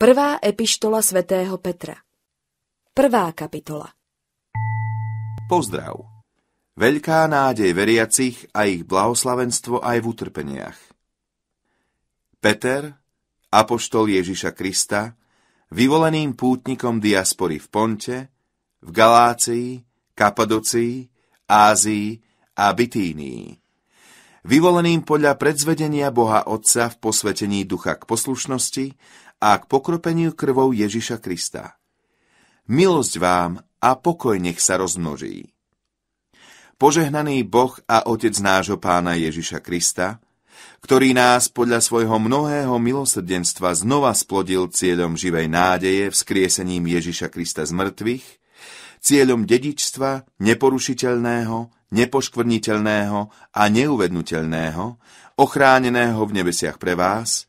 Prvá epištola svätého Petra Prvá kapitola Pozdrav! Veľká nádej veriacich a ich blahoslavenstvo aj v utrpeniach. Peter, apoštol Ježiša Krista, vyvoleným pútnikom diaspory v Ponte, v Galácii, Kapadocii, Ázii a Bitínii. Vyvoleným podľa predzvedenia Boha Otca v posvetení ducha k poslušnosti a k pokropeniu krvou Ježiša Krista. Milosť vám a pokoj nech sa rozmnoží. Požehnaný Boh a Otec nášho Pána Ježiša Krista, ktorý nás podľa svojho mnohého milosrdenstva znova splodil cieľom živej nádeje vzkriesením Ježiša Krista z mŕtvych, cieľom dedičstva neporušiteľného, nepoškvrniteľného a neuvednutelného, ochráneného v nebesiach pre vás,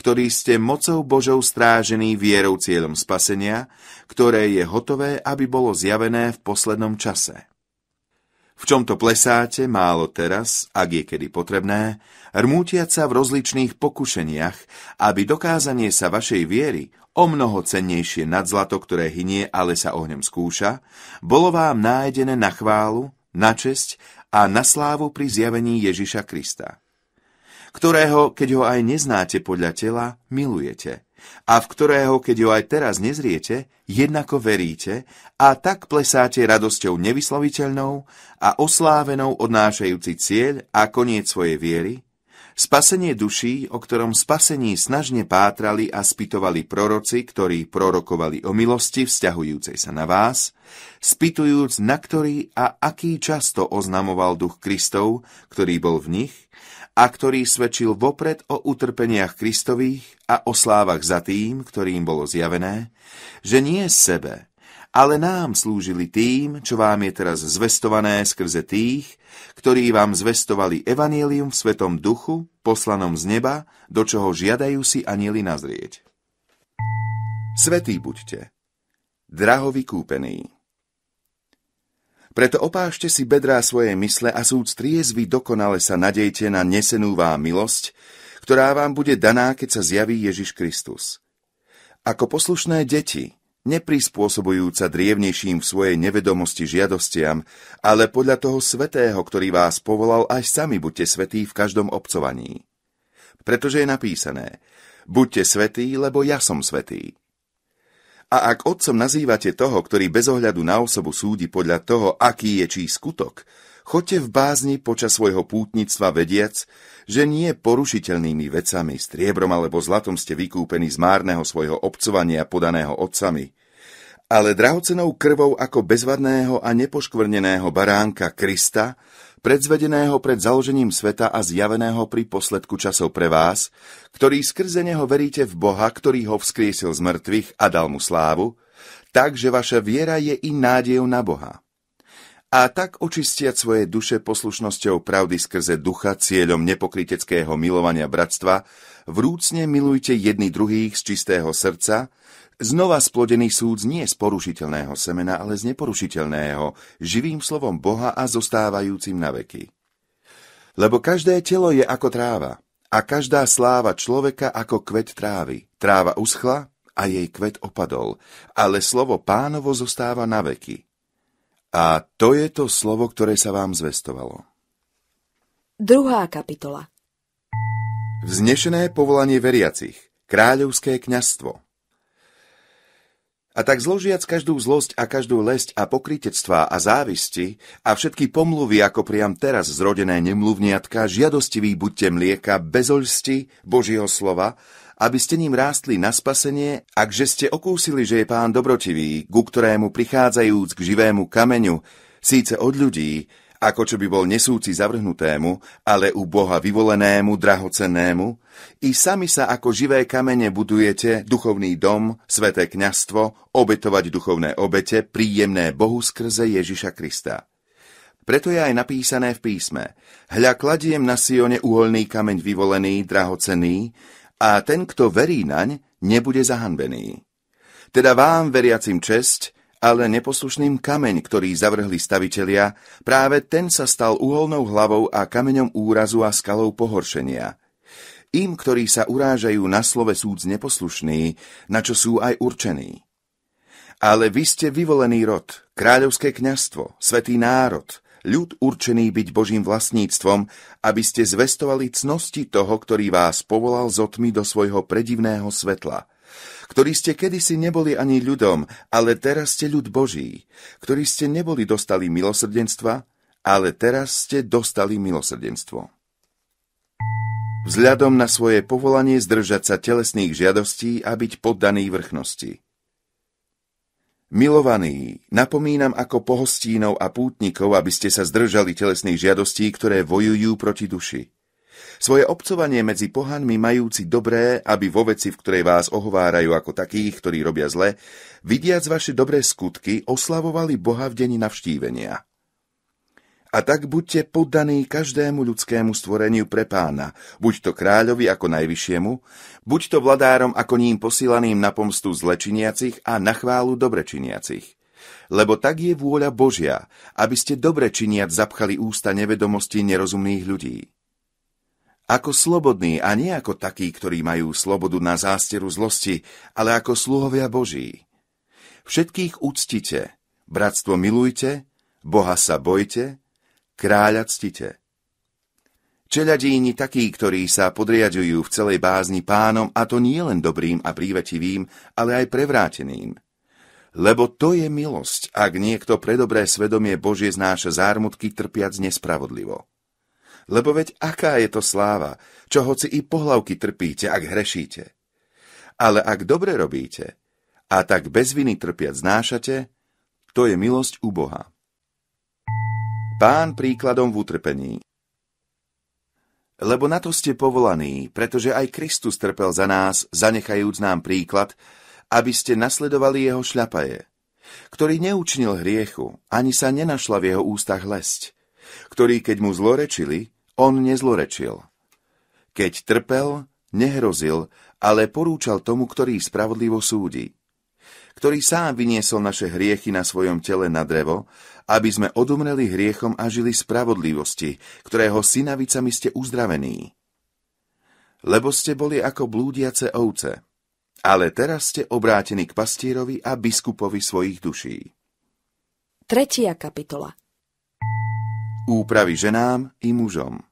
ktorý ste mocou Božou strážený vierou cieľom spasenia, ktoré je hotové, aby bolo zjavené v poslednom čase. V čom to plesáte, málo teraz, ak je kedy potrebné, rmútiať sa v rozličných pokušeniach, aby dokázanie sa vašej viery, o mnoho cennejšie nad zlato, ktoré hynie, ale sa ohňom skúša, bolo vám nájdené na chválu, na česť a na slávu pri zjavení Ježiša Krista ktorého, keď ho aj neznáte podľa tela, milujete a v ktorého, keď ho aj teraz nezriete, jednako veríte a tak plesáte radosťou nevysloviteľnou a oslávenou odnášajúci cieľ a koniec svojej viery, spasenie duší, o ktorom spasení snažne pátrali a spytovali proroci, ktorí prorokovali o milosti vzťahujúcej sa na vás, spytujúc na ktorý a aký často oznamoval duch Kristov, ktorý bol v nich, a ktorý svedčil vopred o utrpeniach Kristových a o slávach za tým, ktorým bolo zjavené, že nie sebe, ale nám slúžili tým, čo vám je teraz zvestované skrze tých, ktorí vám zvestovali evanílium v Svetom Duchu, poslanom z neba, do čoho žiadajú si anieli nazrieť. Svetí buďte, draho vykúpení. Preto opášte si bedrá svoje mysle a súd triezvy dokonale sa nadejte na nesenú vám milosť, ktorá vám bude daná, keď sa zjaví Ježiš Kristus. Ako poslušné deti, neprispôsobujúca drievnejším v svojej nevedomosti žiadostiam, ale podľa toho svetého, ktorý vás povolal, aj sami buďte svetí v každom obcovaní. Pretože je napísané, buďte svetí, lebo ja som svetý. A ak otcom nazývate toho, ktorý bez ohľadu na osobu súdi podľa toho, aký je čí skutok, choďte v bázni počas svojho pútnictva vediac, že nie porušiteľnými vecami, striebrom alebo zlatom ste vykúpení z márneho svojho obcovania podaného otcami, ale drahocenou krvou ako bezvadného a nepoškvrneného baránka Krista, predzvedeného pred založením sveta a zjaveného pri posledku časov pre vás, ktorý skrze neho veríte v Boha, ktorý ho vzkriesil z mŕtvych a dal mu slávu, takže vaša viera je i nádejou na Boha. A tak očistiať svoje duše poslušnosťou pravdy skrze ducha cieľom nepokriteckého milovania bratstva, vrúcne milujte jedni druhých z čistého srdca, Znova splodený súd nie z porušiteľného semena, ale z neporušiteľného, živým slovom Boha a zostávajúcim na veky. Lebo každé telo je ako tráva, a každá sláva človeka ako kvet trávy. Tráva uschla a jej kvet opadol, ale slovo pánovo zostáva na veky. A to je to slovo, ktoré sa vám zvestovalo. Druhá kapitola Vznešené povolanie veriacich, kráľovské kniazstvo a tak zložiac každú zlosť a každú lesť a pokrytectvá a závisti a všetky pomluvy, ako priam teraz zrodené nemluvniatka, žiadostiví buďte mlieka, bezoľsti Božieho slova, aby ste ním rástli na spasenie, ak že ste okúsili, že je pán dobrotivý, ku ktorému prichádzajúc k živému kameňu, síce od ľudí, ako čo by bol nesúci zavrhnutému, ale u Boha vyvolenému, drahocennému, i sami sa ako živé kamene budujete duchovný dom, sveté kňastvo, obetovať duchovné obete, príjemné Bohu skrze Ježiša Krista. Preto je aj napísané v písme, hľa kladiem na Sione uholný kameň vyvolený, drahocený, a ten, kto verí naň, nebude zahanbený. Teda vám, veriacim česť, ale neposlušným kameň, ktorý zavrhli stavitelia, práve ten sa stal uholnou hlavou a kameňom úrazu a skalou pohoršenia. Im, ktorí sa urážajú na slove súd neposlušný, na čo sú aj určení. Ale vy ste vyvolený rod, kráľovské kňastvo, svetý národ, ľud určený byť Božím vlastníctvom, aby ste zvestovali cnosti toho, ktorý vás povolal z otmy do svojho predivného svetla – ktorí ste kedysi neboli ani ľudom, ale teraz ste ľud Boží, ktorí ste neboli dostali milosrdenstva, ale teraz ste dostali milosrdenstvo. Vzhľadom na svoje povolanie zdržať sa telesných žiadostí a byť poddaný vrchnosti. Milovaní, napomínam ako pohostínov a pútnikov, aby ste sa zdržali telesných žiadostí, ktoré vojujú proti duši svoje obcovanie medzi pohanmi majúci dobré, aby vo veci, v ktorej vás ohovárajú ako takých, ktorí robia zle, vidiac vaše dobré skutky, oslavovali Boha v deni navštívenia. A tak buďte poddaní každému ľudskému stvoreniu pre pána, buď to kráľovi ako najvyššiemu, buď to vladárom ako ním posílaným na pomstu zlečiniacich a na chválu dobrečiniacich. Lebo tak je vôľa Božia, aby ste dobre činiac zapchali ústa nevedomosti nerozumných ľudí. Ako slobodní a nie ako takí, ktorí majú slobodu na zásteru zlosti, ale ako sluhovia Boží. Všetkých úctite, bratstvo milujte, Boha sa bojte, kráľa ctite. Čeľadíni takí, ktorí sa podriadujú v celej bázni pánom, a to nie len dobrým a prívetivým, ale aj prevráteným. Lebo to je milosť, ak niekto pre dobré svedomie Božie znáša zármutky trpiac nespravodlivo. Lebo veď aká je to sláva, čo hoci i pohlavky trpíte, ak hrešíte. Ale ak dobre robíte, a tak bez viny trpiať znášate, to je milosť u Boha. Pán príkladom v utrpení. Lebo na to ste povolaní, pretože aj Kristus trpel za nás, zanechajúc nám príklad, aby ste nasledovali jeho šľapaje, ktorý neučnil hriechu, ani sa nenašla v jeho ústach lesť, ktorý, keď mu zlorečili, on nezlorečil. Keď trpel, nehrozil, ale porúčal tomu, ktorý spravodlivo súdi, ktorý sám vyniesol naše hriechy na svojom tele na drevo, aby sme odumreli hriechom a žili spravodlivosti, ktorého synavicami ste uzdravení. Lebo ste boli ako blúdiace ovce, ale teraz ste obrátení k pastírovi a biskupovi svojich duší. Tretia kapitola Úpravy ženám i mužom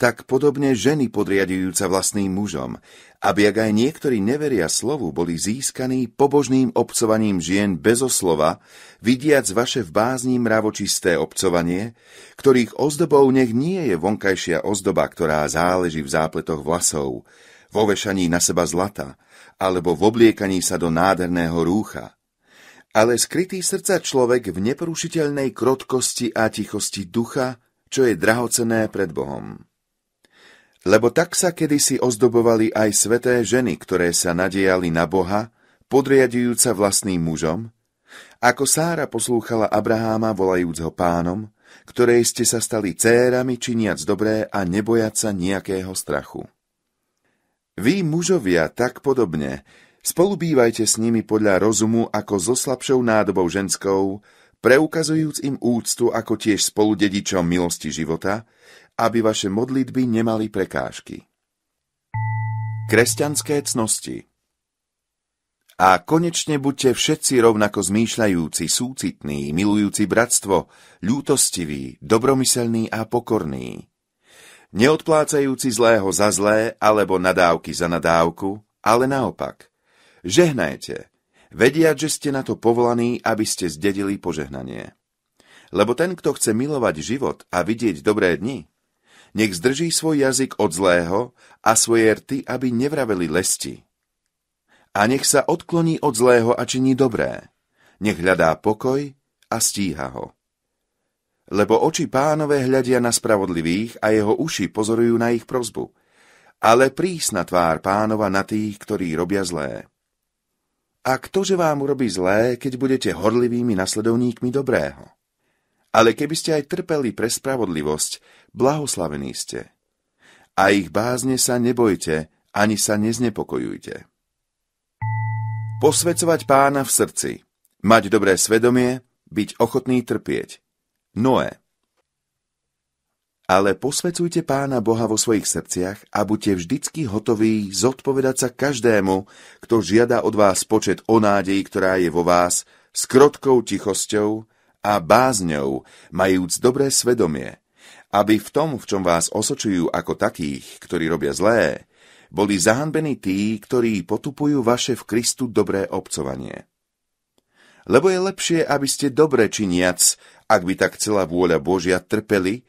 tak podobne ženy podriadujúca vlastným mužom, aby ak aj niektorí neveria slovu, boli získaní pobožným obcovaním žien bezoslova, vidiac vaše v bázni mravočisté obcovanie, ktorých ozdobou nech nie je vonkajšia ozdoba, ktorá záleží v zápletoch vlasov, vo vešaní na seba zlata, alebo v obliekaní sa do nádherného rúcha. Ale skrytý srdca človek v neporušiteľnej krotkosti a tichosti ducha, čo je drahocené pred Bohom. Lebo tak sa kedysi ozdobovali aj sveté ženy, ktoré sa nadiejali na Boha, podriadujúca vlastným mužom, ako Sára poslúchala Abraháma, volajúc ho pánom, ktorej ste sa stali cérami, činiac dobré a nebojať sa nejakého strachu. Vy, mužovia, tak podobne, spolubývajte s nimi podľa rozumu ako so slabšou nádobou ženskou, preukazujúc im úctu ako tiež spoludedičom milosti života, aby vaše modlitby nemali prekážky. Kresťanské cnosti A konečne buďte všetci rovnako zmýšľajúci, súcitní, milujúci bratstvo, ľútostiví, dobromyselní a pokorní. Neodplácajúci zlého za zlé alebo nadávky za nadávku, ale naopak. Žehnajte – vediať, že ste na to povolaní, aby ste zdedili požehnanie. Lebo ten, kto chce milovať život a vidieť dobré dni, nech zdrží svoj jazyk od zlého a svoje rty, aby nevraveli lesti. A nech sa odkloní od zlého a činí dobré. Nech hľadá pokoj a stíha ho. Lebo oči pánové hľadia na spravodlivých a jeho uši pozorujú na ich prozbu, ale prísna tvár pánova na tých, ktorí robia zlé. A ktože vám urobí zlé, keď budete horlivými nasledovníkmi dobrého? Ale keby ste aj trpeli pre spravodlivosť, blahoslavení ste. A ich bázne sa nebojte, ani sa neznepokojujte. Posvecovať pána v srdci, mať dobré svedomie, byť ochotný trpieť. Noé. Ale posvecujte Pána Boha vo svojich srdciach a buďte vždycky hotoví zodpovedať sa každému, kto žiada od vás počet o nádeji, ktorá je vo vás, s krotkou tichosťou a bázňou, majúc dobré svedomie, aby v tom, v čom vás osočujú ako takých, ktorí robia zlé, boli zahanbení tí, ktorí potupujú vaše v Kristu dobré obcovanie. Lebo je lepšie, aby ste dobre činiac, ak by tak celá vôľa Božia trpeli,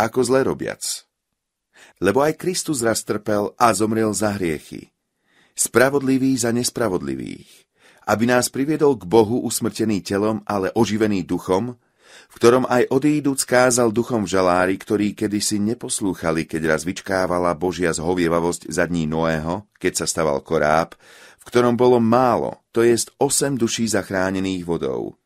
ako zle robiac. Lebo aj Kristus raz trpel a zomrel za hriechy. Spravodlivý za nespravodlivých, aby nás priviedol k Bohu usmrtený telom, ale oživený duchom, v ktorom aj odídu skázal duchom žalári, ktorí kedysi neposlúchali, keď raz vyčkávala Božia zhovievavosť za dní Noého, keď sa staval koráb, v ktorom bolo málo, to jest osem duší zachránených vodou,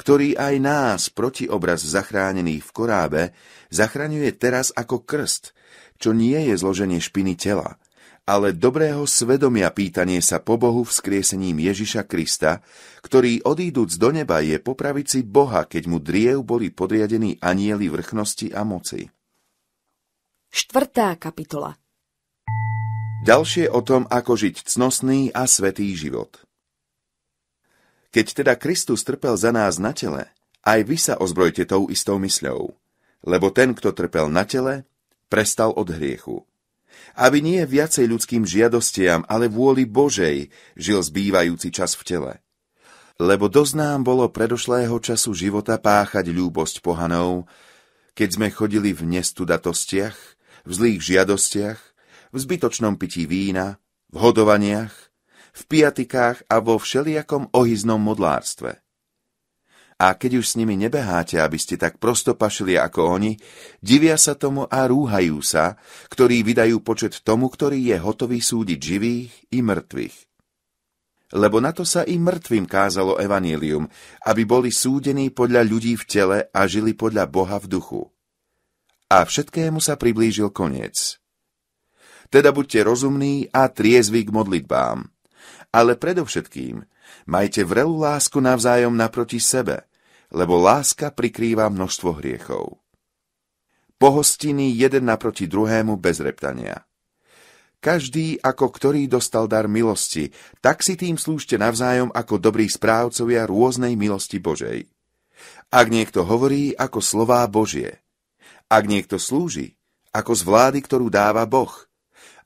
ktorý aj nás proti obraz zachránených v korábe zachraňuje teraz ako krst, čo nie je zloženie špiny tela, ale dobrého svedomia pýtanie sa po Bohu vzkriesením Ježiša Krista, ktorý odíduc do neba je po pravici Boha, keď mu driev boli podriadení anieli vrchnosti a moci. Štvrtá kapitola Ďalšie o tom, ako žiť cnostný a svetý život. Keď teda Kristus trpel za nás na tele, aj vy sa ozbrojte tou istou mysľou – lebo ten, kto trpel na tele, prestal od hriechu. Aby nie viacej ľudským žiadostiam, ale vôli Božej žil zbývajúci čas v tele. Lebo doznám bolo predošlého času života páchať ľúbosť pohanov, keď sme chodili v nestudatostiach, v zlých žiadostiach, v zbytočnom pití vína, v hodovaniach, v piatikách a vo všelijakom ohyznom modlárstve – a keď už s nimi nebeháte, aby ste tak prosto pašili ako oni, divia sa tomu a rúhajú sa, ktorí vydajú počet tomu, ktorý je hotový súdiť živých i mŕtvych. Lebo na to sa i mŕtvým kázalo evanílium, aby boli súdení podľa ľudí v tele a žili podľa Boha v duchu. A všetkému sa priblížil koniec. Teda buďte rozumní a triezvi k modlitbám ale predovšetkým majte vrelú lásku navzájom naproti sebe, lebo láska prikrýva množstvo hriechov. Pohostiny jeden naproti druhému bez reptania. Každý, ako ktorý dostal dar milosti, tak si tým slúžte navzájom ako dobrí správcovia rôznej milosti Božej. Ak niekto hovorí ako slová Božie, ak niekto slúži, ako z vlády, ktorú dáva Boh,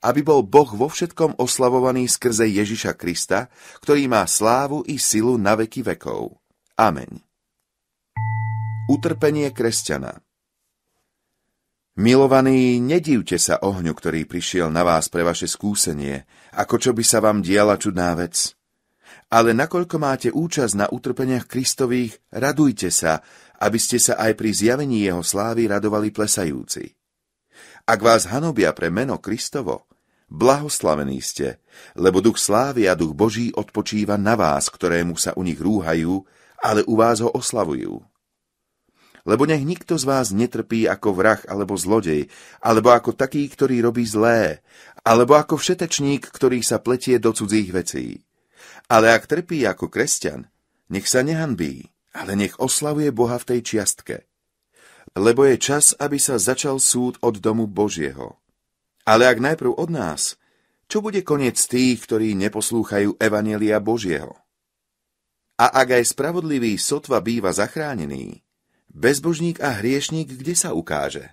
aby bol Boh vo všetkom oslavovaný skrze Ježiša Krista, ktorý má slávu i silu na veky vekov. Amen. Utrpenie kresťana Milovaní, nedívte sa ohňu, ktorý prišiel na vás pre vaše skúsenie, ako čo by sa vám diala čudná vec. Ale nakoľko máte účasť na utrpeniach Kristových, radujte sa, aby ste sa aj pri zjavení jeho slávy radovali plesajúci. Ak vás hanobia pre meno Kristovo, Blahoslavení ste, lebo duch slávy a duch Boží odpočíva na vás, ktorému sa u nich rúhajú, ale u vás ho oslavujú. Lebo nech nikto z vás netrpí ako vrah alebo zlodej, alebo ako taký, ktorý robí zlé, alebo ako všetečník, ktorý sa pletie do cudzích vecí. Ale ak trpí ako kresťan, nech sa nehanbí, ale nech oslavuje Boha v tej čiastke. Lebo je čas, aby sa začal súd od domu Božieho ale ak najprv od nás, čo bude koniec tých, ktorí neposlúchajú Evanielia Božieho? A ak aj spravodlivý sotva býva zachránený, bezbožník a hriešník kde sa ukáže?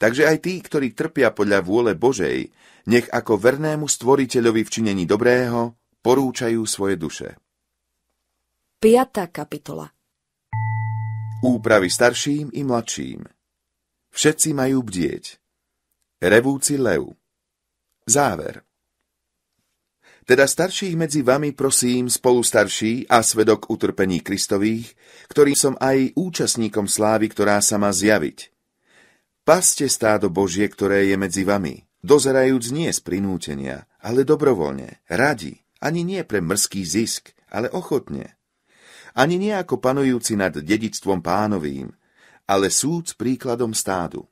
Takže aj tí, ktorí trpia podľa vôle Božej, nech ako vernému stvoriteľovi v činení dobrého porúčajú svoje duše. 5. kapitola Úpravy starším i mladším Všetci majú bdieť. Revúci leu. Záver teda starších medzi vami prosím spolu starší a svedok utrpení Kristových, ktorým som aj účastníkom slávy, ktorá sa má zjaviť. Paste stádo Božie, ktoré je medzi vami, dozerajúc nie z prinútenia, ale dobrovoľne, radi, ani nie pre mrzký zisk, ale ochotne. Ani nie ako panujúci nad dedictvom pánovým, ale súc príkladom stádu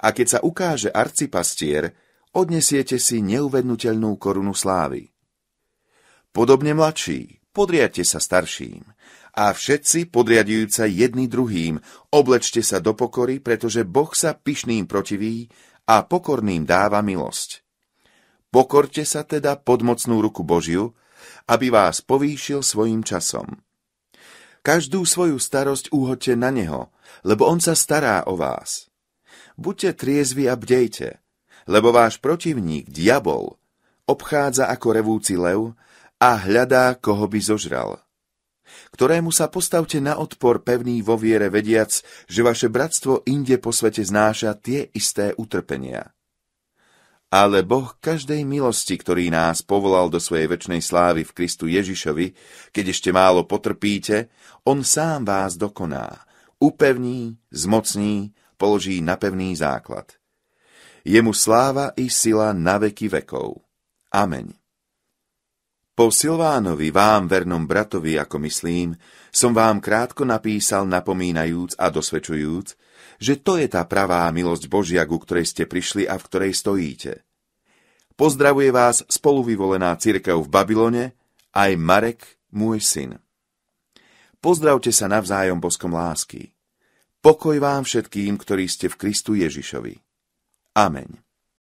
a keď sa ukáže arcipastier, odnesiete si neuvednutelnú korunu slávy. Podobne mladší, podriadte sa starším a všetci, podriadujúca sa jedný druhým, oblečte sa do pokory, pretože Boh sa pyšným protiví a pokorným dáva milosť. Pokorte sa teda pod mocnú ruku Božiu, aby vás povýšil svojim časom. Každú svoju starosť úhoďte na Neho, lebo On sa stará o vás. Buďte triezvi a bdejte, lebo váš protivník, diabol, obchádza ako revúci lev a hľadá, koho by zožral. Ktorému sa postavte na odpor pevný vo viere vediac, že vaše bratstvo inde po svete znáša tie isté utrpenia. Ale Boh každej milosti, ktorý nás povolal do svojej večnej slávy v Kristu Ježišovi, keď ešte málo potrpíte, On sám vás dokoná, upevní, zmocní položí na pevný základ. Jemu sláva i sila na veky vekov. Ameň. Po Silvánovi, vám, vernom bratovi, ako myslím, som vám krátko napísal napomínajúc a dosvedčujúc, že to je tá pravá milosť Božia, ku ktorej ste prišli a v ktorej stojíte. Pozdravuje vás spoluvyvolená cirkev v Babylone, aj Marek, môj syn. Pozdravte sa navzájom boskom lásky. Pokoj vám všetkým, ktorí ste v Kristu Ježišovi. Amen.